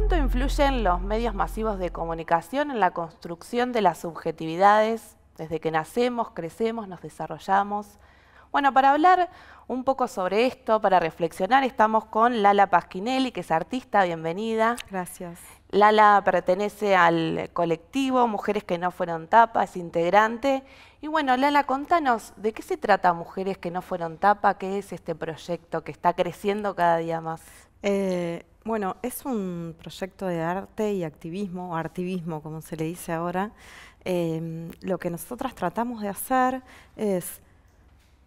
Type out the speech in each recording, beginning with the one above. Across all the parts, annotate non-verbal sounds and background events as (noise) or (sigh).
¿Cuánto influyen los medios masivos de comunicación en la construcción de las subjetividades desde que nacemos, crecemos, nos desarrollamos? Bueno, para hablar un poco sobre esto, para reflexionar, estamos con Lala Pasquinelli, que es artista, bienvenida. Gracias. Lala pertenece al colectivo Mujeres que no fueron tapa, es integrante. Y bueno, Lala, contanos, ¿de qué se trata Mujeres que no fueron tapa? ¿Qué es este proyecto que está creciendo cada día más? Eh, bueno, es un proyecto de arte y activismo, o artivismo como se le dice ahora. Em, lo que nosotras tratamos de hacer es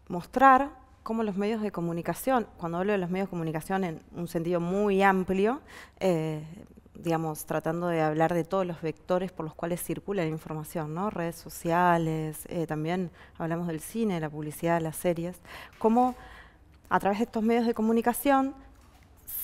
mostrar cómo los medios de comunicación, cuando hablo de los medios de comunicación en un sentido muy amplio, eh, digamos, tratando de hablar de todos los vectores por los cuales circula la información, ¿no? Redes sociales, eh, también hablamos del cine, la publicidad, las series, cómo a través de estos medios de comunicación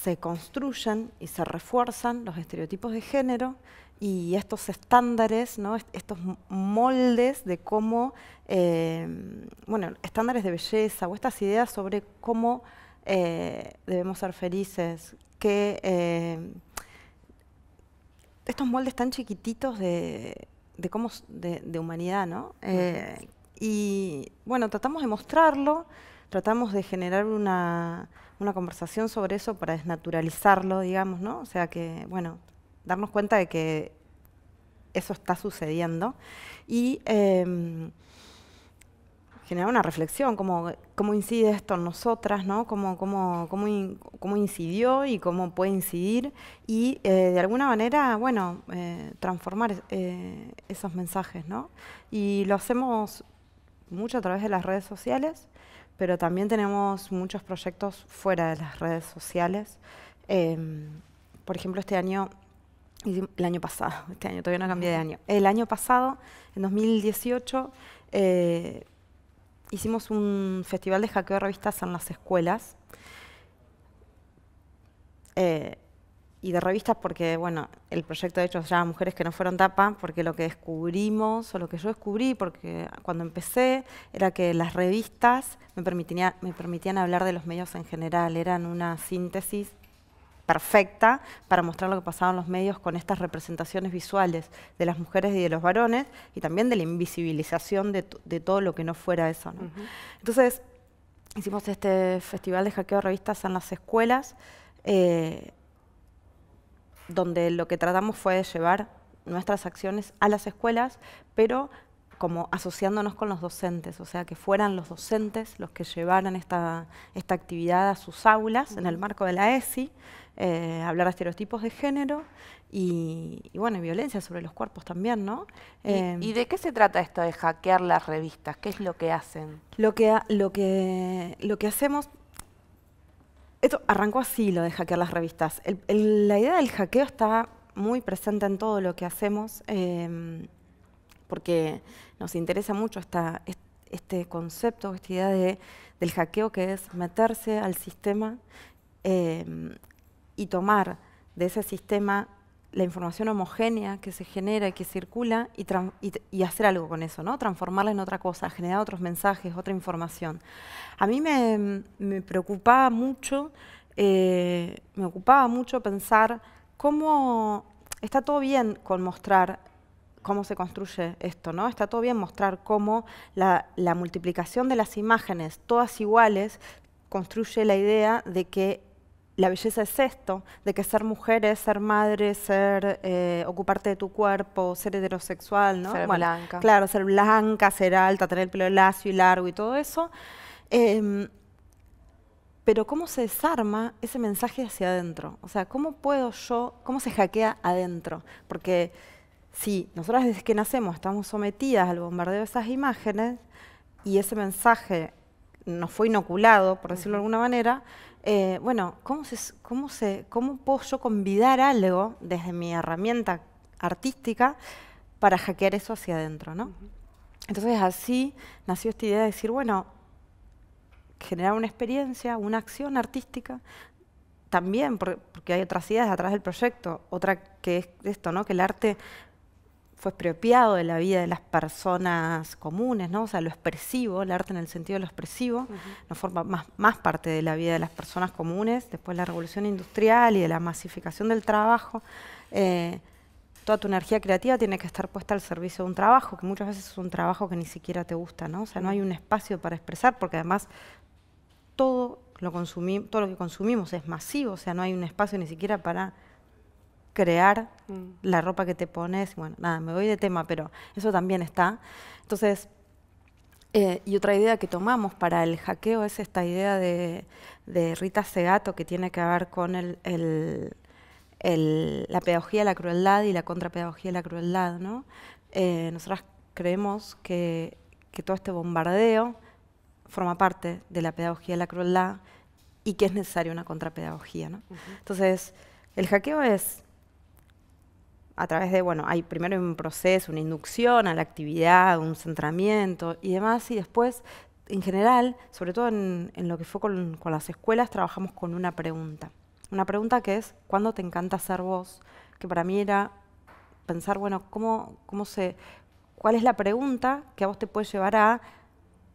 se construyen y se refuerzan los estereotipos de género y estos estándares, ¿no? estos moldes de cómo, em, bueno, estándares de belleza o estas ideas sobre cómo eh, debemos ser felices, que em, estos moldes tan chiquititos de, cómo, de humanidad, ¿no? Eh, y bueno, tratamos de mostrarlo, tratamos de generar una una conversación sobre eso para desnaturalizarlo, digamos, ¿no? O sea que, bueno, darnos cuenta de que eso está sucediendo y em, generar una reflexión, cómo, incide esto en nosotras, ¿no? cómo, incidió y cómo puede incidir y eh, de alguna manera, bueno, eh, transformar eh, esos mensajes. ¿no? Y lo hacemos mucho a través de las redes sociales pero también tenemos muchos proyectos fuera de las redes sociales. Em, por ejemplo, este año, el año pasado, (laughs) este año todavía no cambié de año, el año pasado, en 2018, eh, hicimos un festival de hackeo de revistas en las escuelas. Eh, y de revistas porque, bueno, el proyecto de hecho se llama Mujeres que no fueron tapa, porque lo que descubrimos, o lo que yo descubrí, porque cuando empecé, era que las revistas me, permitían, me permitían hablar de los medios en general, eran una síntesis perfecta para mostrar lo que pasaba en los medios con estas representaciones visuales de las mujeres y de los varones, y también de la invisibilización de, todo lo que no fuera eso. Entonces, hicimos este festival de hackeo de revistas en las escuelas, eh, donde lo que tratamos fue de llevar nuestras acciones a las escuelas, pero como asociándonos con los docentes, o sea, que fueran los docentes los que llevaran esta, esta actividad a sus aulas en el marco de la ESI, eh, hablar de estereotipos de género y, bueno, violencia sobre los cuerpos también, ¿no? Em, ¿Y, de qué se trata esto de hackear las revistas? ¿Qué es lo que hacen? Lo que, lo que, lo que hacemos, esto arrancó así lo de hackear las revistas. la idea del hackeo está muy presente en todo lo que hacemos em, porque nos interesa mucho este concepto, esta idea del hackeo que es meterse al sistema em, y tomar de ese sistema la información homogénea que se genera y que circula y, hacer algo con eso, ¿no? transformarla en otra cosa, generar otros mensajes, otra información. A mí me, me preocupaba mucho, eh, me ocupaba mucho pensar cómo está todo bien con mostrar cómo se construye esto, ¿no? Está todo bien mostrar cómo la multiplicación de las imágenes, todas iguales, construye la idea de que la belleza es esto, de que ser mujer es ser madre, ser eh, ocuparte de tu cuerpo, ser heterosexual, ¿no? Ser blanca. Claro, ser blanca, ser alta, tener el pelo lacio y largo y todo eso. Em, pero cómo se desarma ese mensaje hacia adentro. O sea, ¿cómo puedo yo, cómo se hackea adentro? Porque si nosotras desde que nacemos estamos sometidas al bombardeo de esas imágenes y ese mensaje nos fue inoculado, por decirlo de alguna manera, eh, bueno, ¿cómo, cómo, puedo yo convidar algo desde mi herramienta artística para hackear eso hacia adentro? ¿no? Entonces así nació esta idea de decir, bueno, generar una experiencia, una acción artística, también porque hay otras ideas atrás del proyecto, otra que es esto, ¿no? que el arte fue expropiado de la vida de las personas comunes, ¿no? O sea, lo expresivo, el arte en el sentido de lo expresivo, nos no forma más, parte de la vida de las personas comunes, después de la revolución industrial y de la masificación del trabajo. Eh, toda tu energía creativa tiene que estar puesta al servicio de un trabajo, que muchas veces es un trabajo que ni siquiera te gusta, ¿no? O sea, no hay un espacio para expresar, porque además todo lo, consumimos, todo lo que consumimos es masivo, o sea, no hay un espacio ni siquiera para crear mm. la ropa que te pones. Bueno, nada, me voy de tema, pero eso también está. Entonces, eh, y otra idea que tomamos para el hackeo es esta idea de, Rita Segato que tiene que ver con el, la pedagogía de la crueldad y la contrapedagogía de la crueldad. ¿no? Eh, nosotras creemos que, todo este bombardeo forma parte de la pedagogía de la crueldad y que es necesaria una contrapedagogía. Entonces, el hackeo es a través de, bueno, hay primero un proceso, una inducción a la actividad, un centramiento y demás, y después, en general, sobre todo en, lo que fue con, las escuelas, trabajamos con una pregunta. Una pregunta que es, ¿cuándo te encanta ser vos? Que para mí era pensar, bueno, ¿cómo, cómo se, ¿cuál es la pregunta que a vos te puede llevar a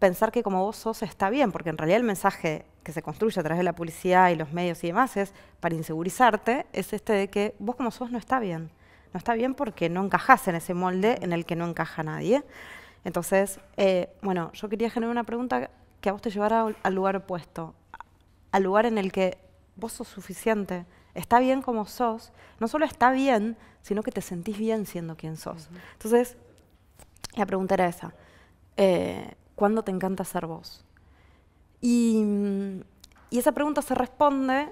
pensar que como vos sos está bien? Porque en realidad el mensaje que se construye a través de la publicidad y los medios y demás es, para insegurizarte, es este de que vos como sos no está bien no está bien porque no encajas en ese molde en el que no encaja nadie. Entonces, eh, bueno, yo quería generar una pregunta que a vos te llevara al lugar opuesto, al lugar en el que vos sos suficiente, está bien como sos, no solo está bien, sino que te sentís bien siendo quien sos. Entonces, la pregunta era esa, eh, ¿cuándo te encanta ser vos? Y, mm, y esa pregunta se responde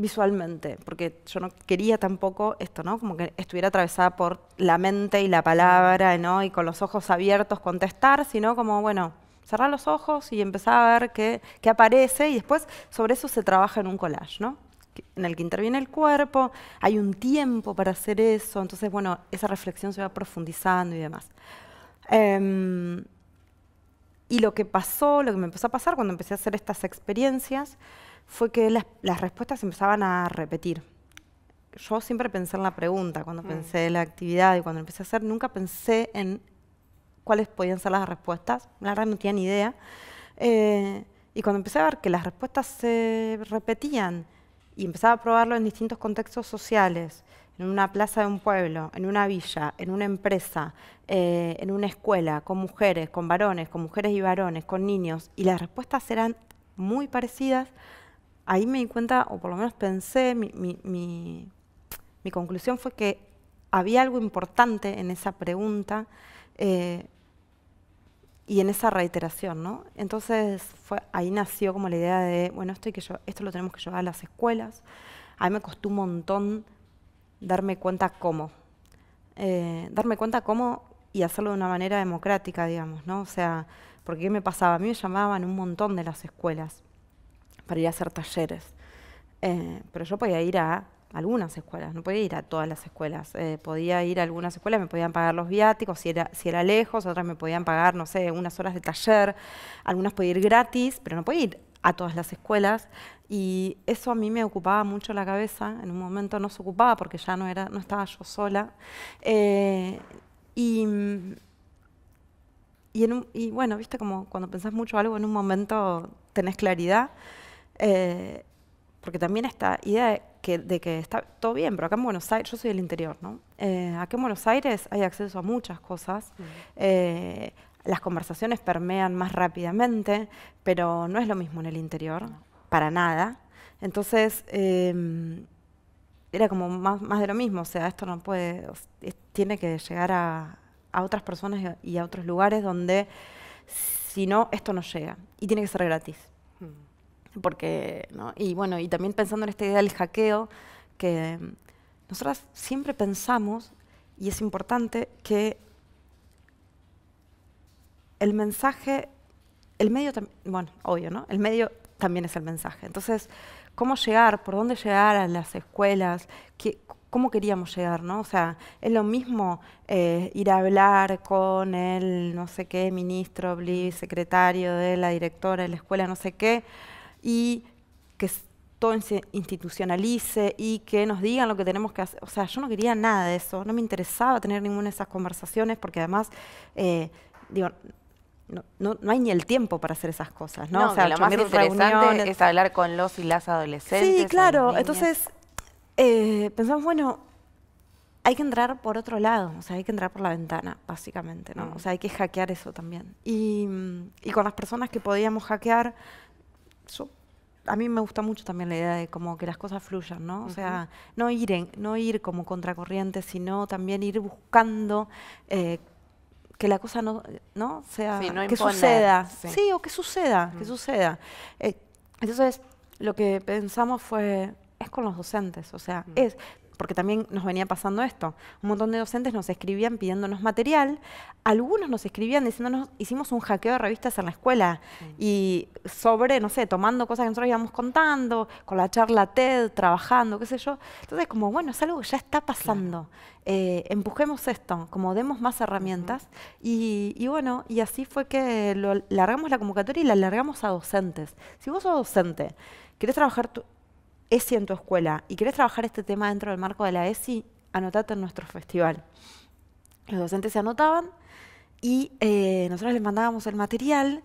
visualmente, porque yo no quería tampoco esto, ¿no? Como que estuviera atravesada por la mente y la palabra, ¿no? Y con los ojos abiertos contestar, sino como, bueno, cerrar los ojos y empezar a ver qué, aparece y después sobre eso se trabaja en un collage, ¿no? en el que interviene el cuerpo, hay un tiempo para hacer eso, entonces, bueno, esa reflexión se va profundizando y demás. Em, y lo que pasó, lo que me empezó a pasar cuando empecé a hacer estas experiencias, fue que las, respuestas empezaban a repetir. Yo siempre pensé en la pregunta, cuando mm. pensé en la actividad y cuando empecé a hacer, nunca pensé en cuáles podían ser las respuestas. La verdad no tenía ni idea. Eh, y cuando empecé a ver que las respuestas se repetían y empezaba a probarlo en distintos contextos sociales, en una plaza de un pueblo, en una villa, en una empresa, eh, en una escuela, con mujeres, con varones, con mujeres y varones, con niños, y las respuestas eran muy parecidas, ahí me di cuenta, o por lo menos pensé, mi, conclusión fue que había algo importante en esa pregunta eh, y en esa reiteración, ¿no? Entonces fue, ahí nació como la idea de, bueno, esto, que esto lo tenemos que llevar a las escuelas. A mí me costó un montón darme cuenta cómo. Eh, darme cuenta cómo y hacerlo de una manera democrática, digamos, ¿no? O sea, porque ¿qué me pasaba? A mí me llamaban un montón de las escuelas para ir a hacer talleres. Eh, pero yo podía ir a algunas escuelas, no podía ir a todas las escuelas. Eh, podía ir a algunas escuelas, me podían pagar los viáticos si era, si era lejos, otras me podían pagar, no sé, unas horas de taller, algunas podía ir gratis, pero no podía ir a todas las escuelas y eso a mí me ocupaba mucho la cabeza, en un momento no se ocupaba porque ya no, era, no estaba yo sola. Eh, y, y bueno, viste como cuando pensás mucho algo en un momento tenés claridad. Eh, porque también esta idea de que, está todo bien, pero acá en Buenos Aires, yo soy del interior, ¿no? Eh, acá en Buenos Aires hay acceso a muchas cosas. Eh, las conversaciones permean más rápidamente, pero no es lo mismo en el interior, para nada. Entonces, em, era como más, de lo mismo, o sea, esto no puede, tiene que llegar a otras personas y a otros lugares donde, si no, esto no llega y tiene que ser gratis. Porque, Y bueno, y también pensando en esta idea del hackeo, que nosotras siempre pensamos, y es importante, que el mensaje, el medio, bueno, obvio, ¿no? El medio también es el mensaje. Entonces, ¿cómo llegar? ¿Por dónde llegar a las escuelas? ¿Qué, ¿Cómo queríamos llegar, O sea, es lo mismo eh, ir a hablar con el no sé qué ministro, secretario de la directora de la escuela, no sé qué, y que todo se institucionalice y que nos digan lo que tenemos que hacer. O sea, yo no quería nada de eso, no me interesaba tener ninguna de esas conversaciones porque además, eh, digo, no, hay ni el tiempo para hacer esas cosas, ¿no? o sea, lo más interesante es hablar con los y las adolescentes. Sí, claro. Entonces, eh, pensamos, bueno, hay que entrar por otro lado, o sea, hay que entrar por la ventana, básicamente, ¿no? Mm. O sea, hay que hackear eso también. Y, y con las personas que podíamos hackear, a mí me gusta mucho también la idea de como que las cosas fluyan, ¿no? O sea, no ir, no ir como contracorriente, sino también ir buscando eh, que la cosa no, ¿no? Sea, que suceda. Sí. o que suceda, que suceda. Eh, entonces, lo que pensamos fue, es con los docentes, o sea, es porque también nos venía pasando esto. Un montón de docentes nos escribían pidiéndonos material, algunos nos escribían diciéndonos, hicimos un hackeo de revistas en la escuela y sobre, no sé, tomando cosas que nosotros íbamos contando, con la charla TED, trabajando, qué sé yo. Entonces, como, bueno, es algo que ya está pasando. Eh, empujemos esto, como demos más herramientas. y, bueno, y así fue que lo, largamos la convocatoria y la largamos a docentes. Si vos sos docente, querés trabajar tu, ESI en tu escuela y querés trabajar este tema dentro del marco de la ESI, anotate en nuestro festival. Los docentes se anotaban y eh, nosotros les mandábamos el material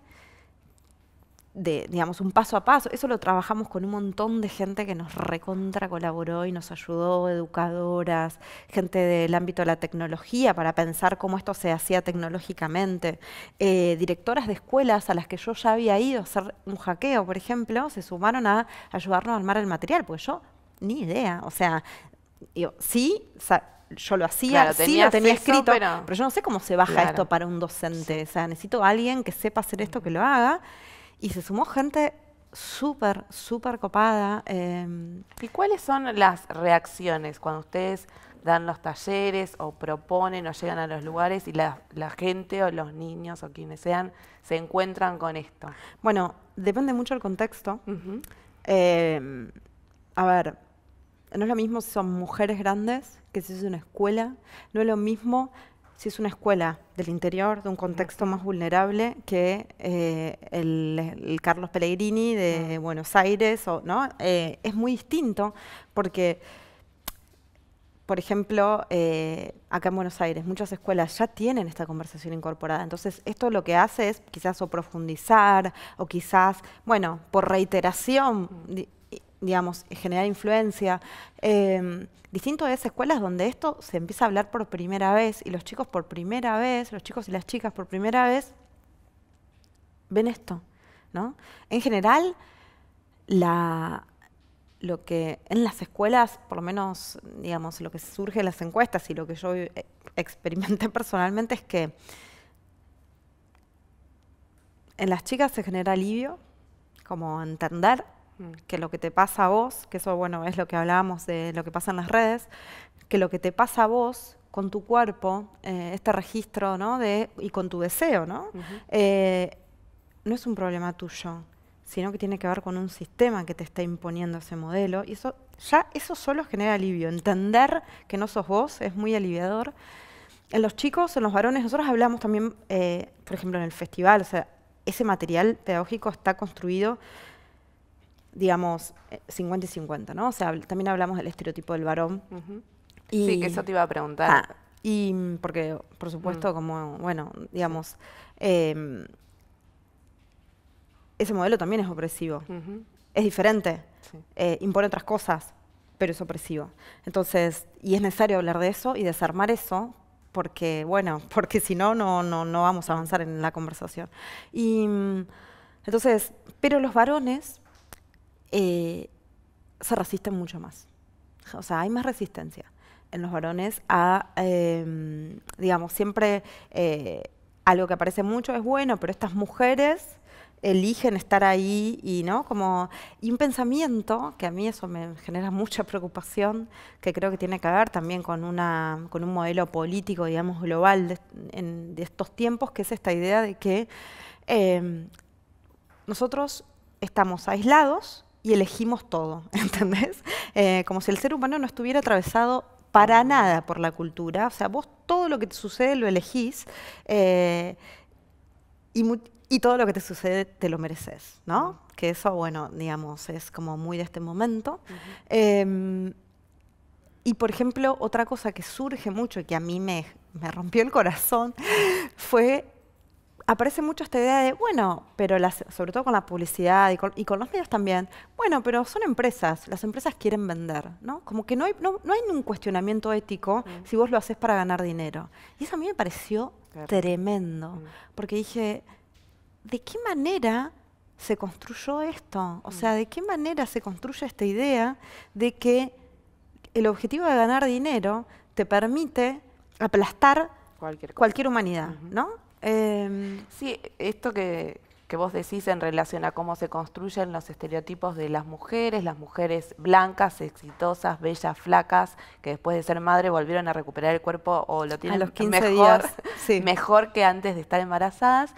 digamos, un paso a paso. Eso lo trabajamos con un montón de gente que nos recontra colaboró y nos ayudó, educadoras, gente del ámbito de la tecnología para pensar cómo esto se hacía tecnológicamente, eh, directoras de escuelas a las que yo ya había ido a hacer un hackeo, por ejemplo, se sumaron a ayudarnos a armar el material, pues yo ni idea, o sea, yo, sí, yo lo hacía, sí lo tenía escrito, pero... yo no sé cómo se baja esto para un docente, o sea, necesito a alguien que sepa hacer esto, que lo haga. Y se sumó gente súper, súper copada. Em, ¿Y cuáles son las reacciones cuando ustedes dan los talleres o proponen o llegan a los lugares y la, gente o los niños o quienes sean se encuentran con esto? Bueno, depende mucho el contexto. Em, a ver, no es lo mismo si son mujeres grandes que si es una escuela, no es lo mismo si es una escuela del interior, de un contexto más vulnerable que eh, el, Carlos Pellegrini de Buenos Aires, ¿no? Eh, es muy distinto porque, por ejemplo, eh, acá en Buenos Aires muchas escuelas ya tienen esta conversación incorporada, entonces esto lo que hace es quizás o profundizar o quizás, bueno, por reiteración digamos, eh, generar influencia. Eh, distinto es escuelas donde esto se empieza a hablar por primera vez y los chicos por primera vez, los chicos y las chicas por primera vez, ven esto, ¿no? En general, la, lo que en las escuelas, por lo menos, digamos, lo que surge en las encuestas y lo que yo eh, experimenté (laughs) personalmente es que en las chicas se genera alivio, como entender Mm. que lo que te pasa a vos, que eso bueno es lo que hablábamos de lo que pasa en las redes, que lo que te pasa a vos con tu cuerpo, eh, este registro ¿no? de, y con tu deseo, ¿no? Eh, no es un problema tuyo, sino que tiene que ver con un sistema que te está imponiendo ese modelo. Y eso, ya eso solo genera alivio. Entender que no sos vos es muy aliviador. En los chicos, en los varones, nosotros hablamos también, eh, por ejemplo, en el festival, o sea, ese material pedagógico está construido digamos, 50 eh, y 50, ¿no? O sea, también hablamos del estereotipo del varón. sí, que eso te iba a preguntar. Ah, y mm, porque, por supuesto, mm. como, bueno, digamos, em, ese modelo también es opresivo. Es diferente, eh, impone otras cosas, pero es opresivo. Entonces, y es necesario hablar de eso y desarmar eso porque, bueno, (laughs) porque si no, no, no, no vamos a avanzar en la conversación. Y mm, entonces, pero los varones eh, se resisten mucho más. O sea, hay más resistencia en los varones a, em, digamos, siempre eh, algo que aparece mucho es bueno, pero estas mujeres eligen estar ahí y no como un pensamiento que a mí eso me genera mucha preocupación que creo que tiene que ver también con una con un modelo político digamos global de, estos tiempos que es esta idea de que em, nosotros estamos aislados y elegimos todo, (laughs) ¿entendés? Eh, como si el ser humano no estuviera atravesado para nada por la cultura, o sea, vos todo lo que te sucede lo elegís eh, y, todo lo que te sucede te lo mereces, ¿no? Que eso, bueno, digamos, es como muy de este momento. Em, y por ejemplo, otra cosa que surge mucho y que a mí me, me rompió el corazón (laughs) fue aparece mucho esta idea de, bueno, pero sobre todo con la publicidad y con, los medios también, bueno, pero son empresas, las empresas quieren vender, ¿no? Como que no hay, ningún cuestionamiento ético mm. si vos lo haces para ganar dinero. Y eso a mí me pareció tremendo, mm. porque dije, ¿de qué manera se construyó esto? O sea, mm. ¿de qué manera se construye esta idea de que el objetivo de ganar dinero te permite aplastar cualquier, humanidad, ¿no? Em, sí, esto que, vos decís en relación a cómo se construyen los estereotipos de las mujeres, las mujeres blancas, exitosas, bellas, flacas, que después de ser madre volvieron a recuperar el cuerpo o lo tienen los 15 mejor, días. (laughs) mejor que antes de estar embarazadas,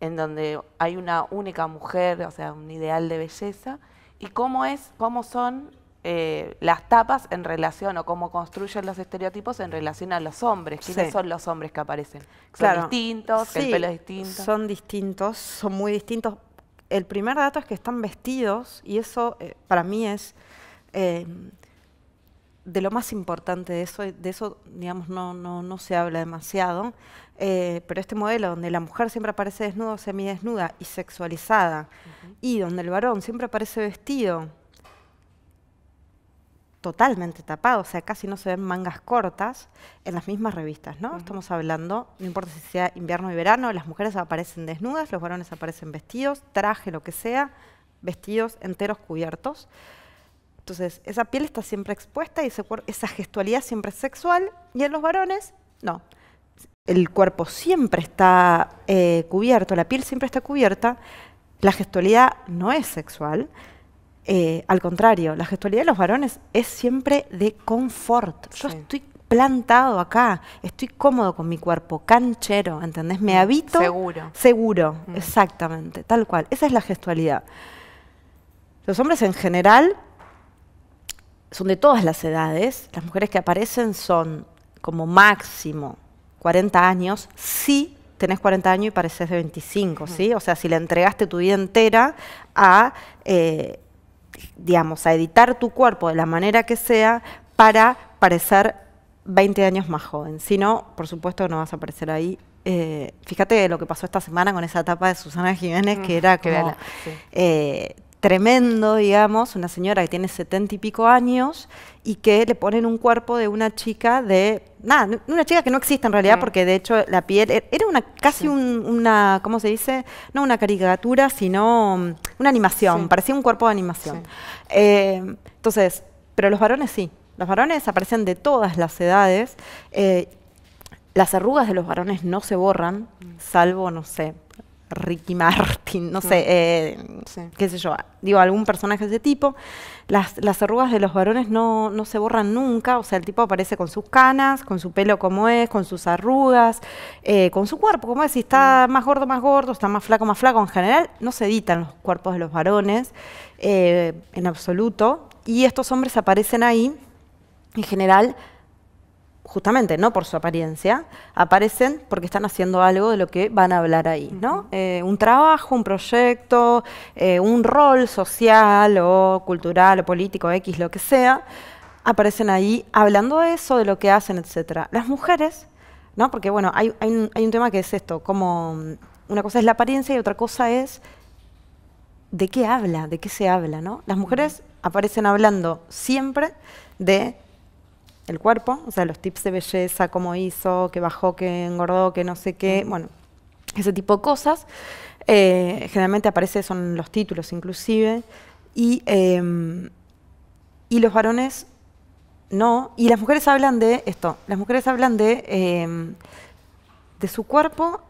en donde hay una única mujer, o sea, un ideal de belleza, y cómo es, cómo son eh, las tapas en relación o cómo construyen los estereotipos en relación a los hombres. ¿Quiénes son los hombres que aparecen? ¿Son distintos? ¿El pelo es distinto? Son distintos, son muy distintos. El primer dato es que están vestidos y eso eh, para mí es eh, de lo más importante de eso. De eso, digamos, no, no, se habla demasiado. pero este modelo donde la mujer siempre aparece desnuda, o semidesnuda y sexualizada y donde el varón siempre aparece vestido totalmente tapado, o sea, casi no se ven mangas cortas en las mismas revistas, ¿no? Estamos hablando, no importa si sea invierno y verano, las mujeres aparecen desnudas, los varones aparecen vestidos, traje, lo que sea, vestidos enteros cubiertos. Entonces, esa piel está siempre expuesta y ese esa gestualidad siempre es sexual, y en los varones, no. El cuerpo siempre está eh, cubierto, la piel siempre está cubierta, la gestualidad no es sexual, eh, al contrario, la gestualidad de los varones es siempre de confort. Yo estoy plantado acá, estoy cómodo con mi cuerpo, canchero, ¿entendés? Me mm, habito. Seguro. Seguro, mm. exactamente, tal cual. Esa es la gestualidad. Los hombres en general son de todas las edades. Las mujeres que aparecen son como máximo 40 años, si tenés 40 años y pareces de 25, ¿sí? O sea, si le entregaste tu vida entera a... Eh, digamos, a editar tu cuerpo de la manera que sea para parecer 20 años más joven. Si no, por supuesto no vas a aparecer ahí. Eh, fíjate lo que pasó esta semana con esa etapa de Susana Jiménez, que mm, era como... Eh, tremendo, digamos, una señora que tiene setenta y pico años y que le ponen un cuerpo de una chica de, una chica que no existe en realidad porque de hecho la piel e-, era una casi una, ¿cómo se dice? No una caricatura, sino mm, una animación, parecía un cuerpo de animación. Eh, entonces, pero los varones sí, los varones aparecen de todas las edades. Eh, las arrugas de los varones no se borran, mm. salvo, no sé, Ricky Martin, no sé, mm. eh, qué sé yo, digo, algún personaje de ese tipo. Las, las arrugas de los varones no, no, se borran nunca, o sea, el tipo aparece con sus canas, con su pelo como es, con sus arrugas, eh, con su cuerpo, como es, si está mm. más gordo, más gordo, está más flaco, más flaco, en general no se editan los cuerpos de los varones eh, en absoluto, y estos hombres aparecen ahí, en general, justamente no por su apariencia, aparecen porque están haciendo algo de lo que van a hablar ahí, ¿no? Eh, un trabajo, un proyecto, eh, un rol social o cultural o político, X, lo que sea, aparecen ahí hablando de eso, de lo que hacen, etc. Las mujeres, ¿no? Porque bueno, hay, un, hay un tema que es esto, como mm, una cosa es la apariencia y otra cosa es de qué habla, de qué se habla, ¿no? Las mujeres aparecen hablando siempre de el cuerpo, o sea, los tips de belleza, cómo hizo, que bajó, que engordó, que no sé qué, mm. bueno, ese tipo de cosas. Eh, generalmente aparece son los títulos inclusive. Y, em, y los varones no. Y las mujeres hablan de esto, las mujeres hablan de, em, de su cuerpo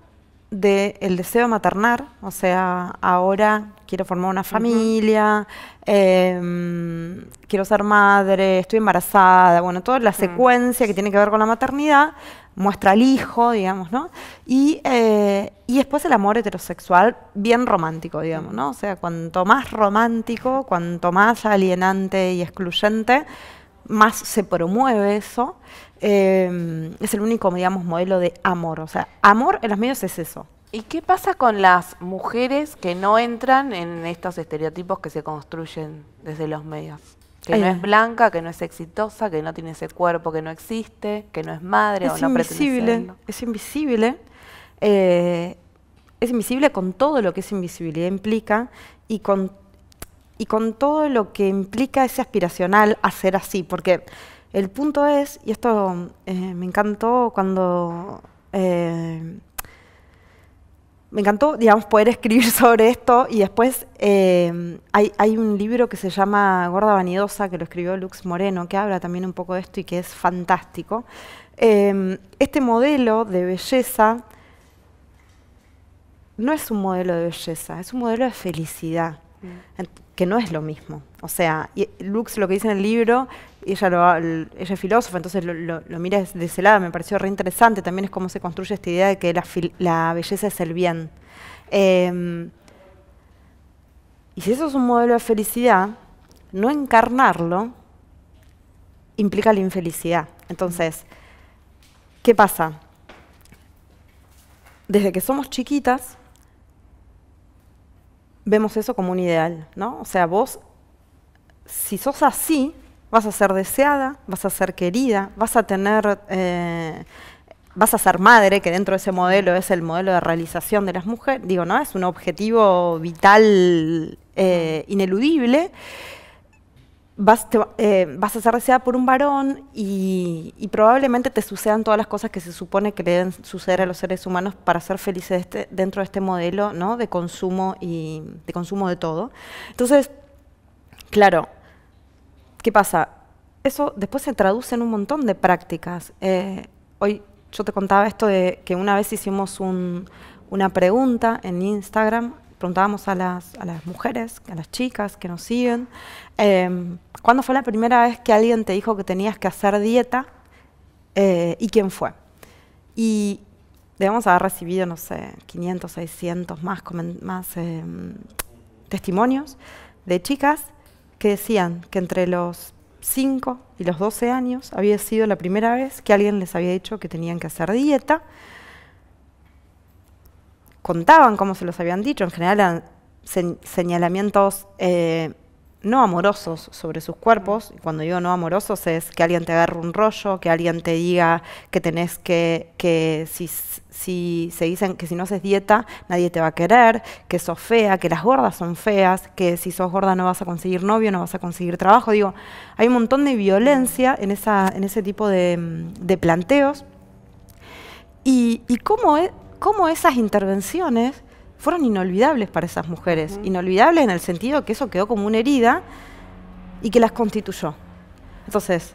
del el deseo de maternar, o sea, ahora quiero formar una familia, em, quiero ser madre, estoy embarazada, bueno, toda la mm. secuencia que tiene que ver con la maternidad, muestra al hijo, digamos, ¿no? Y, eh, y después el amor heterosexual bien romántico, digamos, ¿no? O sea, cuanto más romántico, cuanto más alienante y excluyente, más se promueve eso, em, es el único, digamos, modelo de amor. O sea, amor en los medios es eso. ¿Y qué pasa con las mujeres que no entran en estos estereotipos que se construyen desde los medios? Que no eh. es blanca, que no es exitosa, que no tiene ese cuerpo que no existe, que no es madre o no invisible, Es invisible. Eh, es invisible con todo lo que esa invisibilidad implica y con y con todo lo que implica ese aspiracional ser así, porque el punto es, y esto eh, me encantó cuando... Eh, me encantó, digamos, poder escribir (laughs) sobre esto y después eh, hay, un libro que se llama Gorda Vanidosa, que lo escribió Lux Moreno, que habla también un poco de esto y que es fantástico. este modelo de belleza no es un modelo de belleza, es un modelo de felicidad. Mm que no es lo mismo. O sea, Lux lo que dice en el libro, ella, es filósofa, entonces lo, mira de ese lado, me pareció re interesante, también es cómo se construye esta idea de que la, belleza es el bien. Em, y si eso es un modelo de felicidad, no encarnarlo implica la infelicidad. Entonces, ¿qué pasa? Desde que somos chiquitas, vemos eso como un ideal, ¿no? O sea, vos, si sos así, vas a ser deseada, vas a ser querida, vas a tener, eh, vas a ser madre, que dentro de ese modelo es el modelo de realización de las mujeres, digo, ¿no? Es un objetivo vital eh, ineludible. Eh, vas, a ser deseada por un varón y, probablemente te sucedan todas las cosas que se supone que le deben suceder a los seres humanos para ser felices este, dentro de este modelo de consumo y de consumo de todo. Entonces, claro, ¿qué pasa? Eso después se traduce en un montón de prácticas. Eh, hoy yo te contaba esto de que una vez hicimos una pregunta en Instagram preguntábamos a las, mujeres, a las chicas que nos siguen, em, ¿cuándo fue la primera vez que alguien te dijo que tenías que hacer dieta eh, y quién fue? Y debemos haber recibido, no sé, 500, 600 más, más em, testimonios de chicas que decían que entre los 5 y los 12 años había sido la primera vez que alguien les había dicho que tenían que hacer dieta contaban cómo se los habían dicho, en general señalamientos eh, no amorosos sobre sus cuerpos, y cuando digo no amorosos es que alguien te agarre un rollo, que alguien te diga que tenés que, que si, si se dicen que si no haces dieta nadie te va a querer, que sos fea, que las gordas son feas, que si sos gorda no vas a conseguir novio, no vas a conseguir trabajo. Digo, hay un montón de violencia en, esa, en ese tipo de, planteos. Y, y cómo es, cómo esas intervenciones fueron inolvidables para esas mujeres, inolvidables en el sentido que eso quedó como una herida y que las constituyó. Entonces,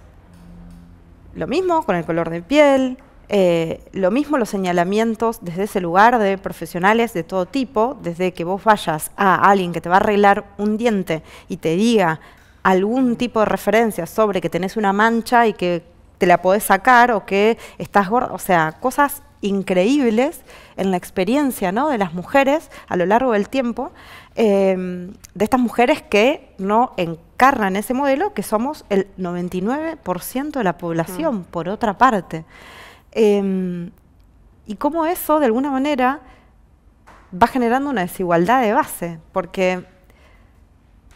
lo mismo con el color de piel, eh, lo mismo los señalamientos desde ese lugar de profesionales de todo tipo, desde que vos vayas a alguien que te va a arreglar un diente y te diga algún tipo de referencia sobre que tenés una mancha y que te la podés sacar o que estás gorda, o sea, cosas increíbles en la experiencia de las mujeres a lo largo del tiempo, em, de estas mujeres que no encarnan ese modelo, que somos el 99% de la población, mm. por otra parte. Em, y cómo eso, de alguna manera, va generando una desigualdad de base, porque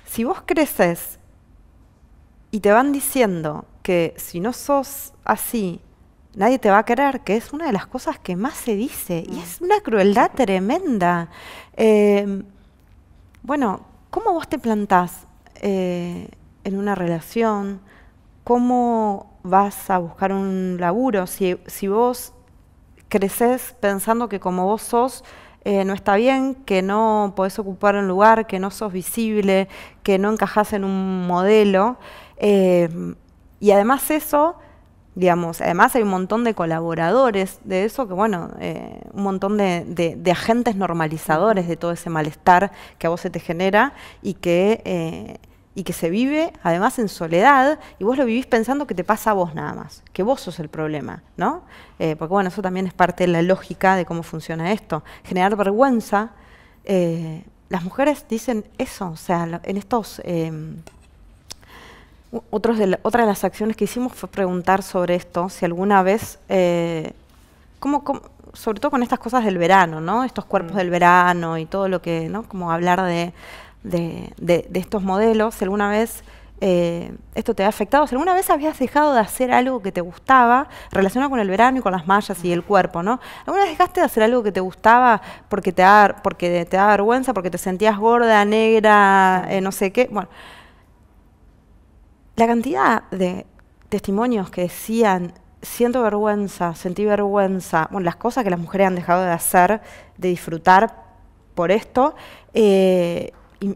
si vos creces y te van diciendo que si no sos así nadie te va a querer, que es una de las cosas que más se dice, y es una crueldad tremenda. Em, bueno, ¿cómo vos te plantás eh, en una relación? ¿Cómo vas a buscar un laburo? Si, vos creces pensando que como vos sos, eh, no está bien, que no podés ocupar un lugar, que no sos visible, que no encajás en un modelo. Em, y además eso Digamos, además hay un montón de colaboradores de eso, que bueno, eh, un montón de, agentes normalizadores de todo ese malestar que a vos se te genera y que, eh, y que se vive además en soledad y vos lo vivís pensando que te pasa a vos nada más, que vos sos el problema, ¿no? Eh, porque bueno, eso también es parte de la lógica de cómo funciona esto, generar vergüenza. las mujeres dicen eso, o sea, en estos em, otros de otra de las acciones que hicimos fue preguntar sobre esto, si alguna vez, eh, sobre todo con estas cosas del verano, ¿no? estos cuerpos mm. del verano y todo lo que, ¿no? como hablar de, estos modelos, si alguna vez eh, esto te ha afectado, si alguna vez habías dejado de hacer algo que te gustaba relacionado con el verano y con las mallas y el cuerpo, ¿no? ¿Alguna vez dejaste de hacer algo que te gustaba porque te da, porque te da vergüenza, porque te sentías gorda, negra, eh, no sé qué? Bueno la cantidad de testimonios que decían, siento vergüenza, sentí vergüenza, bueno, las cosas que las mujeres han dejado de hacer, de disfrutar por esto, eh,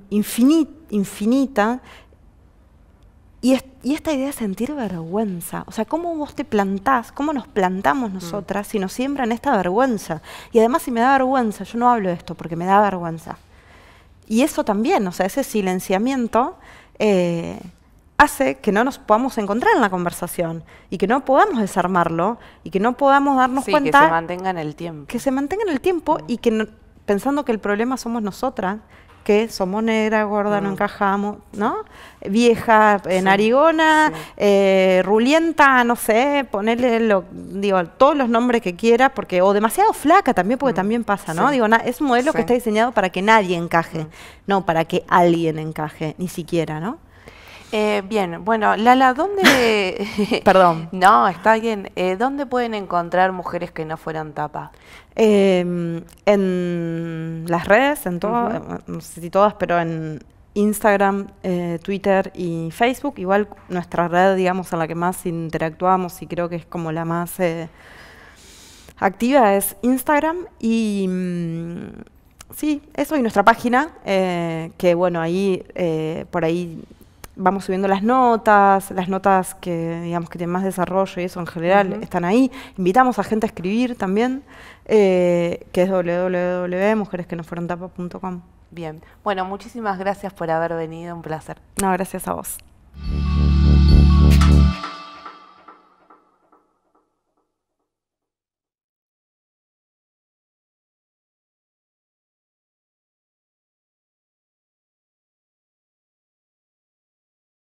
infinita, y, esta idea de sentir vergüenza, o sea, cómo vos te plantás, cómo nos plantamos mm. nosotras si nos siembran esta vergüenza. Y además si me da vergüenza, yo no hablo de esto porque me da vergüenza. Y eso también, o sea, ese silenciamiento eh, hace que no nos podamos encontrar en la conversación y que no podamos desarmarlo y que no podamos darnos cuenta. Que se mantenga en el tiempo. Que se mantenga en el tiempo mm. y que pensando que el problema somos nosotras, que somos negra, gorda, no mm. encajamos, ¿no? Vieja, eh, narigona, eh, rulienta, no sé, ponerle lo, digo, todos los nombres que quiera, porque, o demasiado flaca también, porque mm. también pasa, ¿no? Digo, es un modelo que está diseñado para que nadie encaje, no para que alguien encaje, ni siquiera, ¿no? Eh, bien, bueno, Lala, ¿dónde... (laughs) Perdón. (laughs) no, está bien. Eh, ¿Dónde pueden encontrar mujeres que no fueran tapa? Em, en las redes, en todo, eh, no sé si todas, pero en Instagram, Twitter y Facebook. Igual nuestra red, digamos, en la que más interactuamos y creo que es como la más activa es Instagram y... Mm, sí, eso y nuestra página, que bueno, ahí por ahí vamos subiendo las notas, las notas que digamos que tienen más desarrollo y eso en general están ahí. Invitamos a gente a escribir también, eh, que es www.mujeresquenofuerontapa.com. Bien, bueno, muchísimas gracias por haber venido, un placer. No, gracias a vos.